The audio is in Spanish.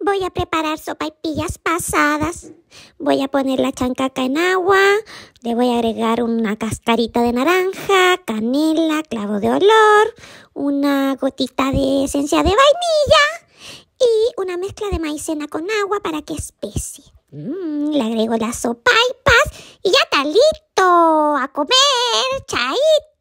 voy a preparar sopaipillas pasadas. Voy a poner la chancaca en agua, le voy a agregar una cascarita de naranja, canela, clavo de olor, una gotita de esencia de vainilla y una mezcla de maicena con agua para que espese. Mm, le agrego las sopaipas y ya está listo. A comer, chaito.